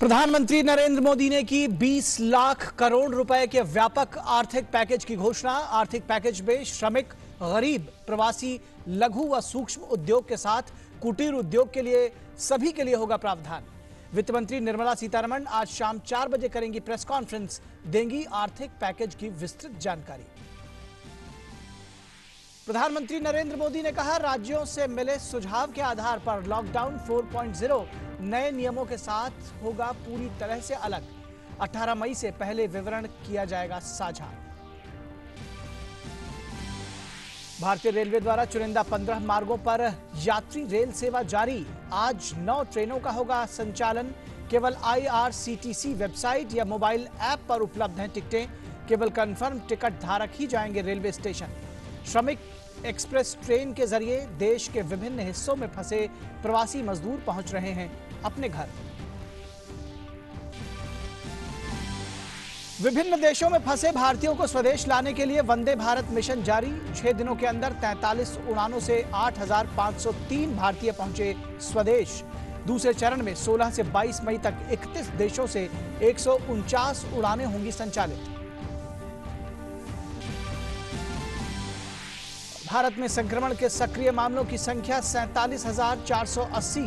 प्रधानमंत्री नरेंद्र मोदी ने की 20 लाख करोड़ रुपए के व्यापक आर्थिक पैकेज की घोषणा आर्थिक पैकेज में श्रमिक गरीब प्रवासी लघु व सूक्ष्म उद्योग के साथ कुटीर उद्योग के लिए सभी के लिए होगा प्रावधान वित्त मंत्री निर्मला सीतारमण आज शाम चार बजे करेंगी प्रेस कॉन्फ्रेंस देंगी आर्थिक पैकेज की विस्तृत जानकारी प्रधानमंत्री नरेंद्र मोदी ने कहा राज्यों से मिले सुझाव के आधार पर लॉकडाउन 4.0 नए नियमों के साथ होगा पूरी तरह से अलग 18 मई से पहले विवरण किया जाएगा साझा भारतीय रेलवे द्वारा चुनिंदा 15 मार्गों पर यात्री रेल सेवा जारी आज 9 ट्रेनों का होगा संचालन केवल आईआरसीटीसी वेबसाइट या मोबाइल ऐप पर उपलब्ध हैं टिकटें केवल कंफर्म टिकट धारक ही जाएंगे railway station Shramik express train के जरिए देश के विभिन्न हिस्सों में फंसे प्रवासी मजदूर पहुंच रहे हैं अपने घर विभिन्न देशों में फंसे भारतीयों को स्वदेश लाने के लिए वंदे भारत मिशन जारी छह दिनों के अंदर 43 उड़ानों से 8,503 भारतीय पहुंचे स्वदेश दूसरे चरण में 16 से 22 मई तक 31 देशों से एक उड़ानें होंगी संचालित भारत में संक्रमण के सक्रिय मामलों की संख्या सैतालीस हजार चार सौ अस्सी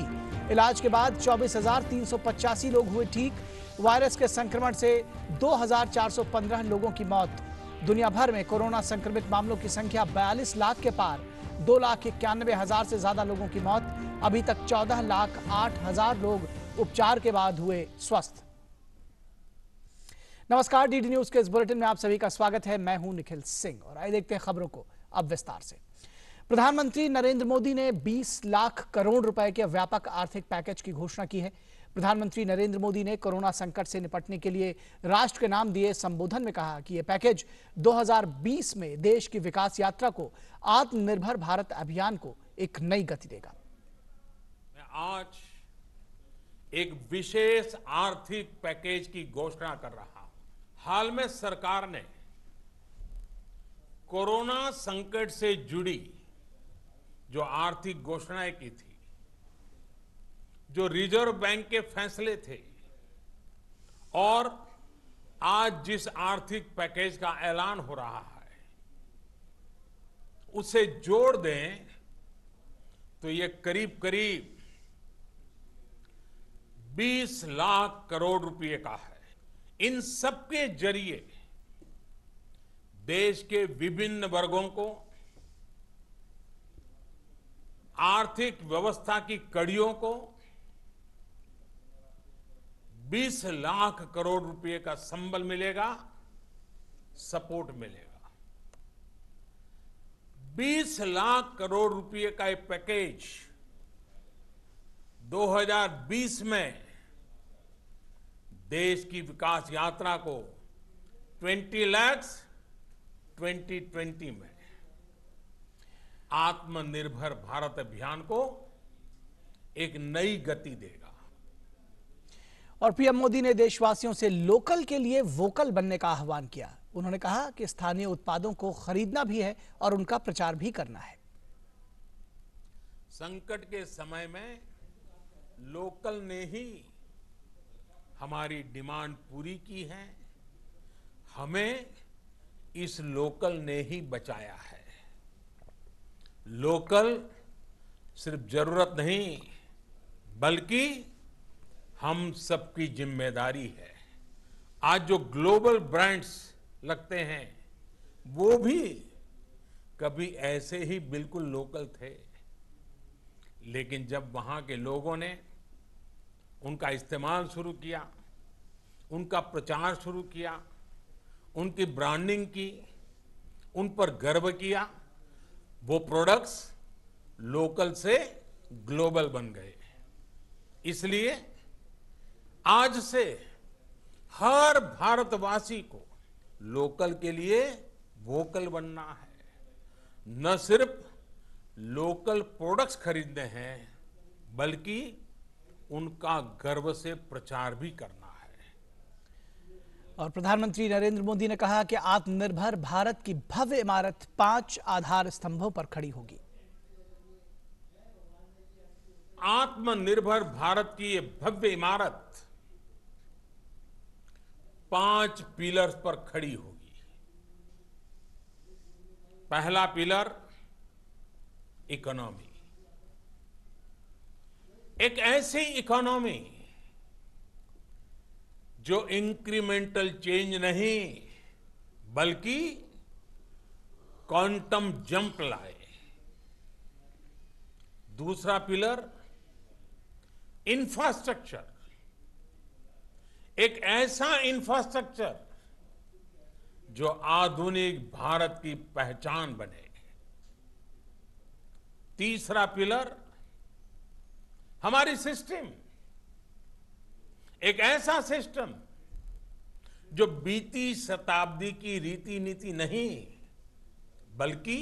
इलाज के बाद चौबीस हजार तीन सौ पचासी लोग हुए ठीक वायरस के संक्रमण से दो हजार चार सौ पंद्रह लोगों की मौत दुनिया भर में कोरोना संक्रमित मामलों की संख्या बयालीस लाख के पार दो लाख इक्यानवे हजार से ज्यादा लोगों की मौत अभी तक चौदह लाख आठ हजार लोग उपचार के बाद हुए स्वस्थ नमस्कार डीडी न्यूज के इस बुलेटिन में आप सभी का स्वागत है मैं हूं निखिल सिंह और आइए देखते हैं खबरों को अब विस्तार से प्रधानमंत्री नरेंद्र मोदी ने 20 लाख करोड़ रुपए के व्यापक आर्थिक पैकेज की घोषणा की है प्रधानमंत्री नरेंद्र मोदी ने कोरोना संकट से निपटने के लिए राष्ट्र के नाम दिए संबोधन में कहा कि यह पैकेज 2020 में देश की विकास यात्रा को आत्मनिर्भर भारत अभियान को एक नई गति देगा मैं आज एक विशेष आर्थिक पैकेज की घोषणा कर रहा हूं हाल में सरकार ने कोरोना संकट से जुड़ी जो आर्थिक घोषणाएं की थी जो रिजर्व बैंक के फैसले थे और आज जिस आर्थिक पैकेज का ऐलान हो रहा है उसे जोड़ दें तो ये करीब करीब 20 लाख करोड़ रुपए का है इन सबके जरिए देश के विभिन्न वर्गों को आर्थिक व्यवस्था की कड़ियों को 20 लाख करोड़ रुपए का संबल मिलेगा सपोर्ट मिलेगा 20 लाख करोड़ रुपए का एक पैकेज 2020 में देश की विकास यात्रा को 20 लाख 2020 में आत्मनिर्भर भारत अभियान को एक नई गति देगा और पीएम मोदी ने देशवासियों से लोकल के लिए वोकल बनने का आह्वान किया उन्होंने कहा कि स्थानीय उत्पादों को खरीदना भी है और उनका प्रचार भी करना है संकट के समय में लोकल ने ही हमारी डिमांड पूरी की है हमें इस लोकल ने ही बचाया है लोकल सिर्फ जरूरत नहीं बल्कि हम सबकी जिम्मेदारी है आज जो ग्लोबल ब्रांड्स लगते हैं वो भी कभी ऐसे ही बिल्कुल लोकल थे लेकिन जब वहां के लोगों ने उनका इस्तेमाल शुरू किया उनका प्रचार शुरू किया उनकी ब्रांडिंग की उन पर गर्व किया वो प्रोडक्ट्स लोकल से ग्लोबल बन गए इसलिए आज से हर भारतवासी को लोकल के लिए वोकल बनना है न सिर्फ लोकल प्रोडक्ट्स खरीदने हैं बल्कि उनका गर्व से प्रचार भी करना और प्रधानमंत्री नरेंद्र मोदी ने कहा कि आत्मनिर्भर भारत की भव्य इमारत पांच आधार स्तंभों पर खड़ी होगी आत्मनिर्भर भारत की ये भव्य इमारत पांच पिलर्स पर खड़ी होगी पहला पिलर इकोनॉमी एक ऐसी इकोनॉमी जो इंक्रीमेंटल चेंज नहीं बल्कि क्वांटम जंप लाए दूसरा पिलर इंफ्रास्ट्रक्चर एक ऐसा इंफ्रास्ट्रक्चर जो आधुनिक भारत की पहचान बने तीसरा पिलर हमारी सिस्टम एक ऐसा सिस्टम जो बीती शताब्दी की रीति नीति नहीं बल्कि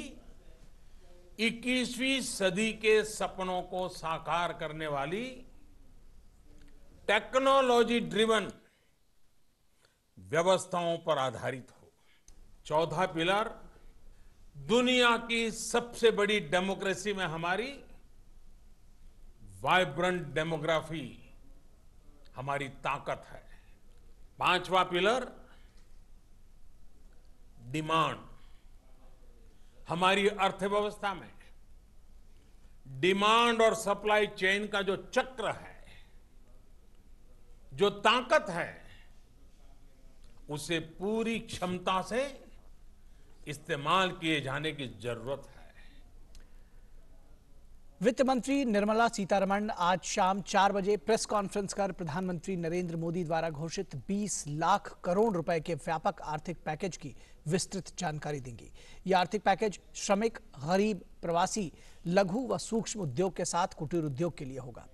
21वीं सदी के सपनों को साकार करने वाली टेक्नोलॉजी ड्रिवन व्यवस्थाओं पर आधारित हो चौथा पिलर दुनिया की सबसे बड़ी डेमोक्रेसी में हमारी वाइब्रंट डेमोग्राफी हमारी ताकत है पांचवा पिलर डिमांड हमारी अर्थव्यवस्था में डिमांड और सप्लाई चेन का जो चक्र है जो ताकत है उसे पूरी क्षमता से इस्तेमाल किए जाने की जरूरत है वित्त मंत्री निर्मला सीतारमण आज शाम चार बजे प्रेस कॉन्फ्रेंस कर प्रधानमंत्री नरेंद्र मोदी द्वारा घोषित 20 लाख करोड़ रुपए के व्यापक आर्थिक पैकेज की विस्तृत जानकारी देंगी ये आर्थिक पैकेज श्रमिक गरीब प्रवासी लघु व सूक्ष्म उद्योग के साथ कुटीर उद्योग के लिए होगा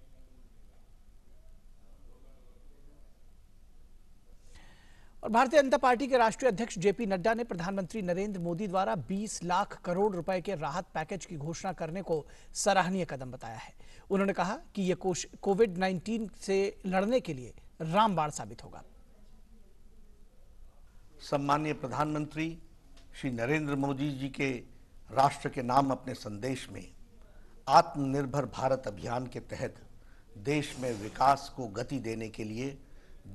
और भारतीय जनता पार्टी के राष्ट्रीय अध्यक्ष जेपी नड्डा ने प्रधानमंत्री नरेंद्र मोदी द्वारा 20 लाख करोड़ रुपए के राहत पैकेज की घोषणा करने को सराहनीय कदम बताया है उन्होंने कहा कि यह कोविड 19 से लड़ने के लिए रामबाण साबित होगा सम्मान्य प्रधानमंत्री श्री नरेंद्र मोदी जी के राष्ट्र के नाम अपने संदेश में आत्मनिर्भर भारत अभियान के तहत देश में विकास को गति देने के लिए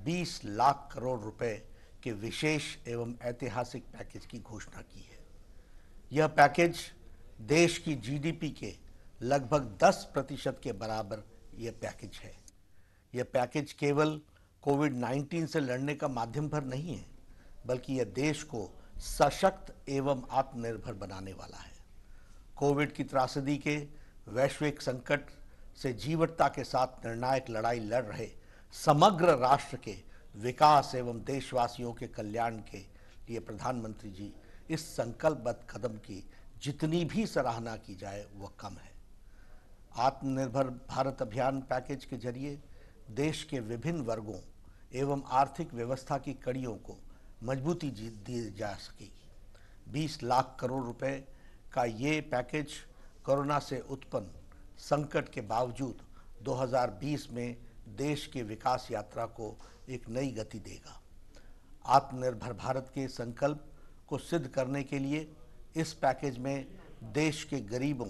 20 लाख करोड़ रुपए के विशेष एवं ऐतिहासिक पैकेज की घोषणा की है यह पैकेज देश की जीडीपी के लगभग 10 प्रतिशत के बराबर यह पैकेज है यह पैकेज केवल कोविड 19 से लड़ने का माध्यम भर नहीं है बल्कि यह देश को सशक्त एवं आत्मनिर्भर बनाने वाला है कोविड की त्रासदी के वैश्विक संकट से जीवटता के साथ निर्णायक लड़ाई लड़ रहे समग्र राष्ट्र के विकास एवं देशवासियों के कल्याण के लिए प्रधानमंत्री जी इस संकल्पबद्ध कदम की जितनी भी सराहना की जाए वह कम है आत्मनिर्भर भारत अभियान पैकेज के जरिए देश के विभिन्न वर्गों एवं आर्थिक व्यवस्था की कड़ियों को मजबूती दी जा सकेगी 20 लाख करोड़ रुपए का ये पैकेज कोरोना से उत्पन्न संकट के बावजूद 2020 में देश के विकास यात्रा को एक नई गति देगा आत्मनिर्भर भारत के संकल्प को सिद्ध करने के लिए इस पैकेज में देश के गरीबों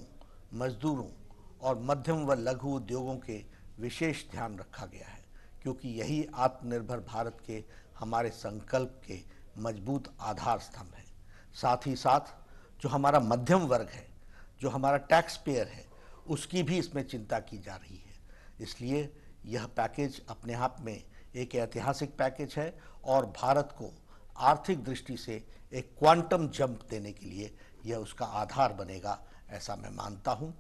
मजदूरों और मध्यम व लघु उद्योगों के विशेष ध्यान रखा गया है क्योंकि यही आत्मनिर्भर भारत के हमारे संकल्प के मजबूत आधार स्तंभ हैं साथ ही साथ जो हमारा मध्यम वर्ग है जो हमारा टैक्स पेयर है उसकी भी इसमें चिंता की जा रही है इसलिए यह पैकेज अपने आप में एक ऐतिहासिक पैकेज है और भारत को आर्थिक दृष्टि से एक क्वांटम जंप देने के लिए यह उसका आधार बनेगा ऐसा मैं मानता हूं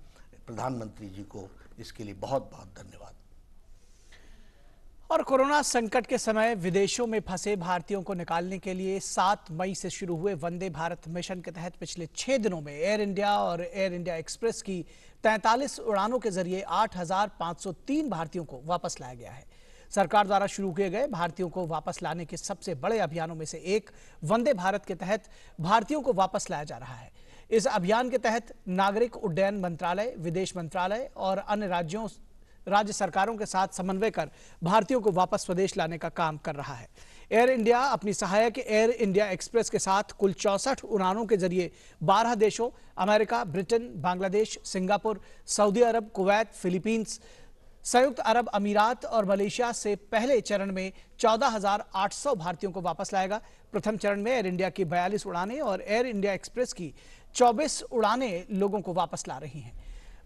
प्रधानमंत्री जी को इसके लिए बहुत बहुत धन्यवाद और कोरोना संकट के समय विदेशों में फंसे भारतीयों को निकालने के लिए 7 मई से शुरू हुए वंदे भारत मिशन के तहत पिछले छह दिनों में एयर इंडिया और एयर इंडिया एक्सप्रेस की 43 उड़ानों के जरिए 8,503 भारतीयों को वापस लाया गया है सरकार द्वारा शुरू किए गए भारतीयों को वापस लाने के सबसे बड़े अभियानों में से एक वंदे भारत के तहत भारतीयों को वापस लाया जा रहा है इस अभियान के तहत नागरिक उड्डयन मंत्रालय विदेश मंत्रालय और अन्य राज्यों राज्य सरकारों के साथ समन्वय कर भारतीयों को वापस स्वदेश लाने का काम कर रहा है एयर इंडिया अपनी सहायक एयर इंडिया एक्सप्रेस के साथ कुल चौसठ उड़ानों के जरिए 12 देशों अमेरिका ब्रिटेन बांग्लादेश सिंगापुर सऊदी अरब कुवैत फिलीपींस संयुक्त अरब अमीरात और मलेशिया से पहले चरण में 14,800 भारतीयों को वापस लाएगा प्रथम चरण में एयर इंडिया की 42 उड़ानें और एयर इंडिया एक्सप्रेस की 24 उड़ानें लोगों को वापस ला रही हैं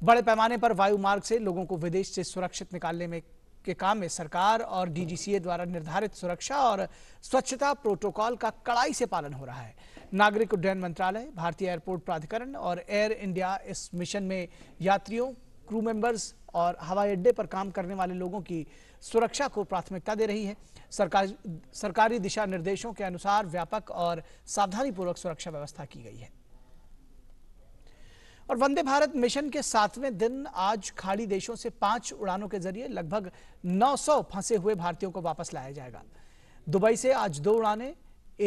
बड़े पैमाने पर वायु मार्ग से लोगों को विदेश से सुरक्षित निकालने में के काम में सरकार और डीजीसीए द्वारा निर्धारित सुरक्षा और स्वच्छता प्रोटोकॉल का कड़ाई से पालन हो रहा है नागरिक उड्डयन मंत्रालय भारतीय एयरपोर्ट प्राधिकरण और एयर इंडिया इस मिशन में यात्रियों क्रू मेंबर्स और हवाई अड्डे पर काम करने वाले लोगों की सुरक्षा को प्राथमिकता दे रही है सरकार सरकारी दिशा निर्देशों के अनुसार व्यापक और सावधानीपूर्वक सुरक्षा व्यवस्था की गई है और वंदे भारत मिशन के सातवें दिन आज खाड़ी देशों से पांच उड़ानों के जरिए लगभग 900 फंसे हुए भारतीयों को वापस लाया जाएगा दुबई से आज दो उड़ानें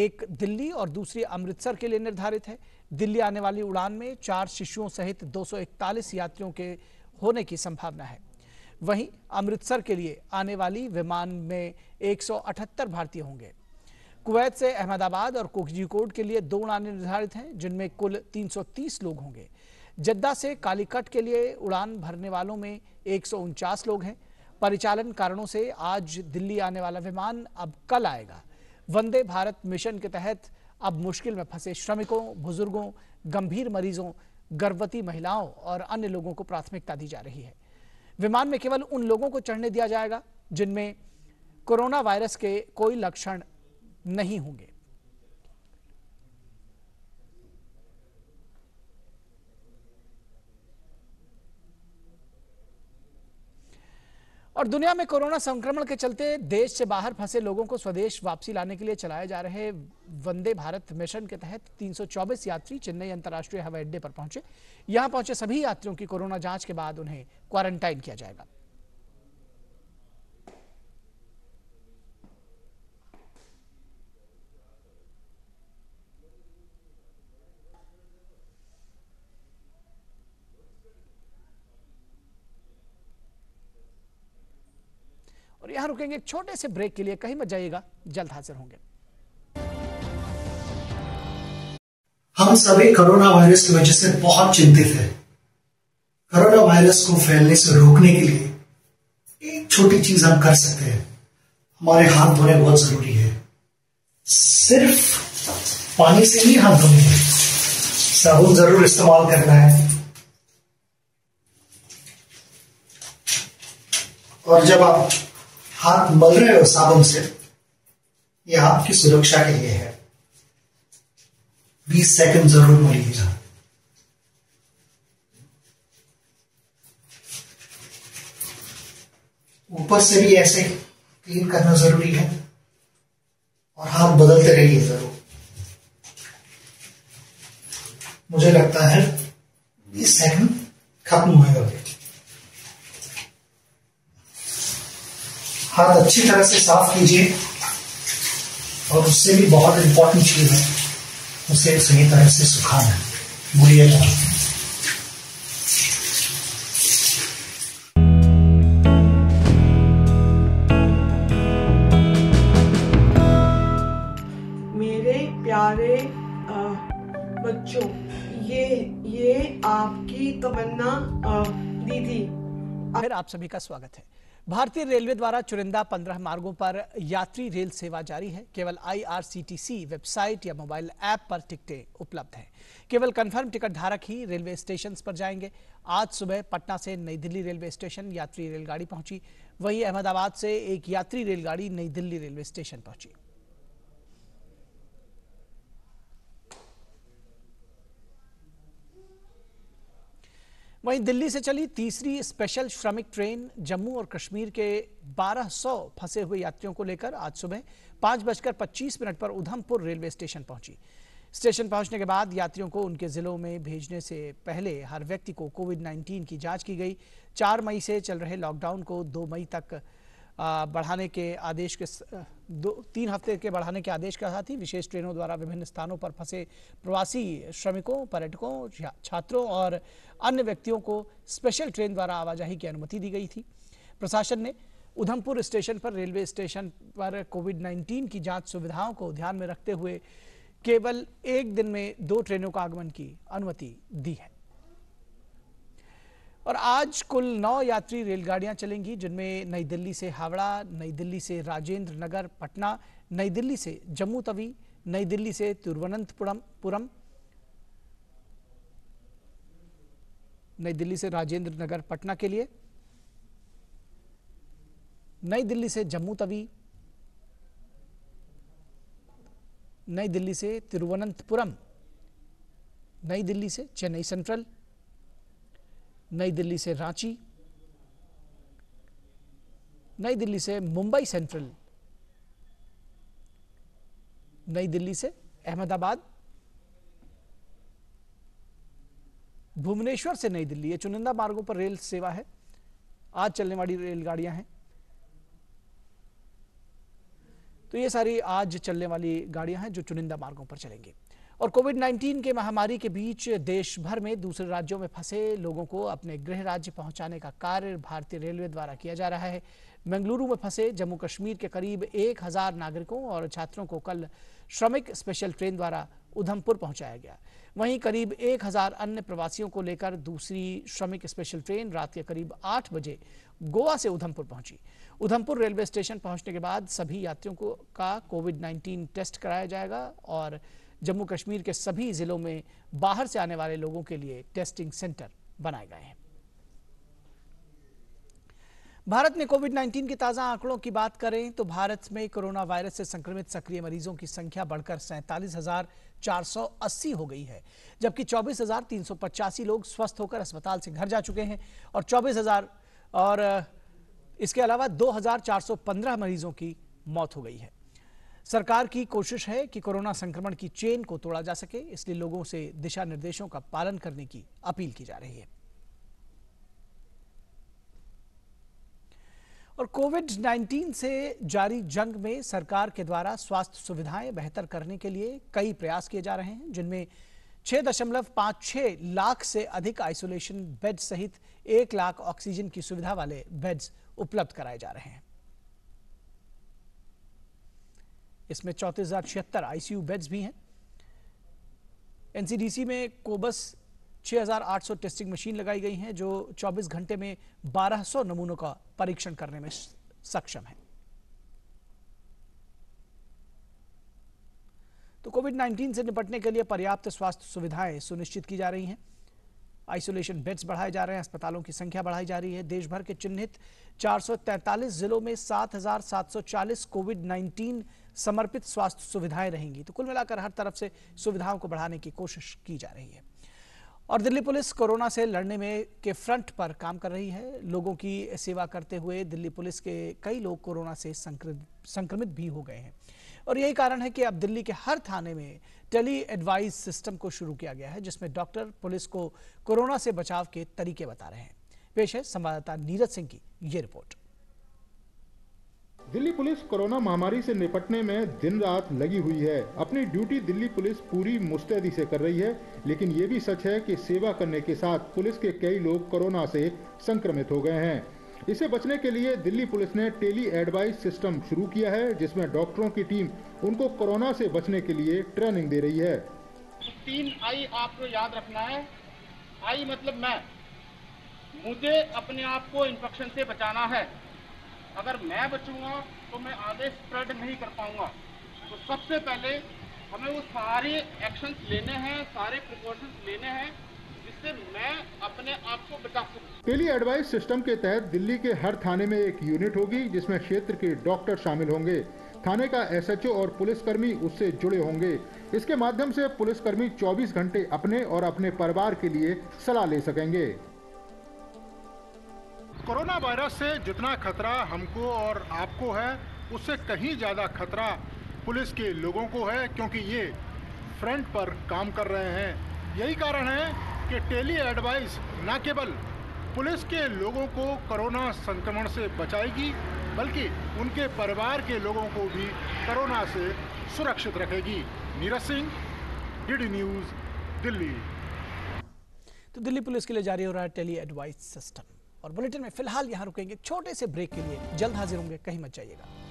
एक दिल्ली और दूसरी अमृतसर के लिए निर्धारित है दिल्ली आने वाली उड़ान में चार शिशुओं सहित 241 यात्रियों के होने की संभावना है वहीं अमृतसर के लिए आने वाली विमान में 178 भारतीय होंगे कुवैत से अहमदाबाद और कोकजीकोट के लिए दो उड़ानें निर्धारित हैं जिनमें कुल 330 लोग होंगे जद्दा से कालीकट के लिए उड़ान भरने वालों में एक लोग हैं परिचालन कारणों से आज दिल्ली आने वाला विमान अब कल आएगा वंदे भारत मिशन के तहत अब मुश्किल में फंसे श्रमिकों बुजुर्गों गंभीर मरीजों गर्भवती महिलाओं और अन्य लोगों को प्राथमिकता दी जा रही है विमान में केवल उन लोगों को चढ़ने दिया जाएगा जिनमें कोरोना वायरस के कोई लक्षण नहीं होंगे और दुनिया में कोरोना संक्रमण के चलते देश से बाहर फंसे लोगों को स्वदेश वापसी लाने के लिए चलाए जा रहे वंदे भारत मिशन के तहत 324 यात्री चेन्नई अंतर्राष्ट्रीय हवाई अड्डे पर पहुंचे यहां पहुंचे सभी यात्रियों की कोरोना जांच के बाद उन्हें क्वारंटाइन किया जाएगा यहां रुकेंगे एक छोटे से ब्रेक के लिए कहीं मत जाइएगा जल्द हाजिर होंगे हम सभी कोरोना वायरस की वजह से बहुत चिंतित हैं। कोरोना वायरस को फैलने से रोकने के लिए एक छोटी चीज हम कर सकते हैं हमारे हाथ धोने बहुत जरूरी है सिर्फ पानी से ही हाथ धोने साबुन जरूर इस्तेमाल करना है और जब आप हाथ मल रहे हो साबुन से यह आपकी सुरक्षा के लिए है बीस सेकंड जरूर मलिएगा ऊपर से भी ऐसे क्लीन करना जरूरी है और हाथ बदलते रहिए जरूर मुझे लगता है बीस सेकंड खत्म होएगा हाथ अच्छी तरह से साफ कीजिए और उससे भी बहुत इम्पोर्टेंट चीज़ है उसे सही तरह से सुखाना बुरी मेरे प्यारे बच्चों ये ये आपकी तमन्ना दीदी आप सभी का स्वागत है भारतीय रेलवे द्वारा चुनिंदा पंद्रह मार्गों पर यात्री रेल सेवा जारी है केवल आईआरसीटीसी वेबसाइट या मोबाइल ऐप पर टिकटें उपलब्ध हैं केवल कंफर्म टिकट धारक ही रेलवे स्टेशन पर जाएंगे आज सुबह पटना से नई दिल्ली रेलवे स्टेशन यात्री रेलगाड़ी पहुंची वहीं अहमदाबाद से एक यात्री रेलगाड़ी नई दिल्ली रेलवे स्टेशन पहुंची वहीं दिल्ली से चली तीसरी स्पेशल श्रमिक ट्रेन जम्मू और कश्मीर के 1200 फंसे हुए यात्रियों को लेकर आज सुबह पांच बजकर पच्चीस मिनट पर उधमपुर रेलवे स्टेशन पहुंची स्टेशन पहुंचने के बाद यात्रियों को उनके जिलों में भेजने से पहले हर व्यक्ति को कोविड 19 की जांच की गई 4 मई से चल रहे लॉकडाउन को 2 मई तक बढ़ाने के आदेश के दो तीन हफ्ते के बढ़ाने के आदेश के साथ ही विशेष ट्रेनों द्वारा विभिन्न स्थानों पर फंसे प्रवासी श्रमिकों पर्यटकों छात्रों और अन्य व्यक्तियों को स्पेशल ट्रेन द्वारा आवाजाही की अनुमति दी गई थी प्रशासन ने उधमपुर स्टेशन पर रेलवे स्टेशन पर कोविड 19 की जांच सुविधाओं को ध्यान में रखते हुए केवल एक दिन में दो ट्रेनों का आगमन की अनुमति दी है और आज कुल नौ यात्री रेलगाड़ियां चलेंगी जिनमें नई दिल्ली से हावड़ा नई दिल्ली से राजेंद्र नगर पटना नई दिल्ली से जम्मू तवी नई दिल्ली से तिरुवनंतपुरम पुरम नई दिल्ली से राजेंद्र नगर पटना के लिए नई दिल्ली से जम्मू तवी नई दिल्ली से तिरुवनंतपुरम नई दिल्ली से चेन्नई सेंट्रल नई दिल्ली से रांची नई दिल्ली से मुंबई सेंट्रल नई दिल्ली से अहमदाबाद भुवनेश्वर से नई दिल्ली ये चुनिंदा मार्गों पर रेल सेवा है आज चलने वाली रेलगाड़ियां हैं तो ये सारी आज चलने वाली गाड़ियां हैं जो चुनिंदा मार्गों पर चलेंगी और कोविड 19 के महामारी के बीच देश भर में दूसरे राज्यों में फंसे लोगों को अपने गृह राज्य पहुंचाने का कार्य भारतीय रेलवे द्वारा किया जा रहा है बेंगलुरु में फंसे जम्मू कश्मीर के करीब एक हजार नागरिकों और छात्रों को कल श्रमिक स्पेशल ट्रेन द्वारा उधमपुर पहुंचाया गया वहीं करीब एक हजार अन्य प्रवासियों को लेकर दूसरी श्रमिक स्पेशल ट्रेन रात के करीब आठ बजे गोवा से उधमपुर पहुंची उधमपुर रेलवे स्टेशन पहुंचने के बाद सभी यात्रियों को का कोविड 19 टेस्ट कराया जाएगा और जम्मू कश्मीर के सभी जिलों में बाहर से आने वाले लोगों के लिए टेस्टिंग सेंटर बनाए गए हैं भारत में कोविड 19 के ताजा आंकड़ों की बात करें तो भारत में कोरोना वायरस से संक्रमित सक्रिय मरीजों की संख्या बढ़कर सैंतालीस हजार अस्सी हो गई है जबकि पचासी लोग स्वस्थ होकर अस्पताल से घर जा चुके हैं और हजार और इसके अलावा 2,415 मरीजों की मौत हो गई है सरकार की कोशिश है कि कोरोना संक्रमण की चेन को तोड़ा जा सके इसलिए लोगों से दिशा निर्देशों का पालन करने की अपील की जा रही है और कोविड 19 से जारी जंग में सरकार के द्वारा स्वास्थ्य सुविधाएं बेहतर करने के लिए कई प्रयास किए जा रहे हैं जिनमें 6.56 लाख से अधिक आइसोलेशन बेड सहित एक लाख ऑक्सीजन की सुविधा वाले बेड्स उपलब्ध कराए जा रहे हैं इसमें चौंतीस हज़ार छिहत्तर आईसीयू बेड्स भी हैं एनसीडीसी में कोबस 6,800 टेस्टिंग मशीन लगाई गई हैं जो 24 घंटे में 1200 नमूनों का परीक्षण करने में सक्षम है तो कोविड 19 से निपटने के लिए पर्याप्त स्वास्थ्य सुविधाएं सुनिश्चित की जा रही हैं आइसोलेशन बेड्स बढ़ाए जा रहे हैं अस्पतालों की संख्या बढ़ाई जा रही है देश भर के चिन्हित 443 जिलों में 7,740 कोविड 19 समर्पित स्वास्थ्य सुविधाएं रहेंगी तो कुल मिलाकर हर तरफ से सुविधाओं को बढ़ाने की कोशिश की जा रही है और दिल्ली पुलिस कोरोना से लड़ने में के फ्रंट पर काम कर रही है लोगों की सेवा करते हुए दिल्ली पुलिस के कई लोग कोरोना से संक्रमित भी हो गए हैं और यही कारण है कि अब दिल्ली के हर थाने में टेली एडवाइस सिस्टम को शुरू किया गया है जिसमें डॉक्टर पुलिस को कोरोना से बचाव के तरीके बता रहे हैं पेश है संवाददाता नीरज सिंह की ये रिपोर्ट दिल्ली पुलिस कोरोना महामारी से निपटने में दिन रात लगी हुई है अपनी ड्यूटी दिल्ली पुलिस पूरी मुस्तैदी से कर रही है लेकिन ये भी सच है कि सेवा करने के साथ पुलिस के कई लोग कोरोना से संक्रमित हो गए हैं इसे बचने के लिए दिल्ली पुलिस ने टेली एडवाइस सिस्टम शुरू किया है जिसमें डॉक्टरों की टीम उनको कोरोना से बचने के लिए ट्रेनिंग दे रही है तीन आई आपको याद रखना है आई मतलब मैं मुझे अपने आप को इन्फेक्शन से बचाना है अगर मैं बचूंगा तो मैं आगे स्प्रेड नहीं कर पाऊंगा तो सबसे पहले हमें वो सारे एक्शन लेने हैं सारे प्रिकॉशन लेने हैं जिससे मैं अपने आप को बचा टेली एडवाइस सिस्टम के तहत दिल्ली के हर थाने में एक यूनिट होगी जिसमें क्षेत्र के डॉक्टर शामिल होंगे थाने का एसएचओ और पुलिसकर्मी उससे जुड़े होंगे इसके माध्यम से पुलिसकर्मी 24 घंटे अपने और अपने परिवार के लिए सलाह ले सकेंगे कोरोना वायरस से जितना खतरा हमको और आपको है उससे कहीं ज़्यादा खतरा पुलिस के लोगों को है क्योंकि ये फ्रंट पर काम कर रहे हैं यही कारण है कि टेली एडवाइस न केवल पुलिस के लोगों को कोरोना संक्रमण से बचाएगी बल्कि उनके परिवार के लोगों को भी कोरोना से सुरक्षित रखेगी नीरज सिंह डी न्यूज़ दिल्ली तो दिल्ली पुलिस के लिए जारी हो रहा है टेली एडवाइस सिस्टम और बुलेटिन में फिलहाल यहाँ रुकेंगे छोटे से ब्रेक के लिए जल्द हाजिर होंगे कहीं मत जाइएगा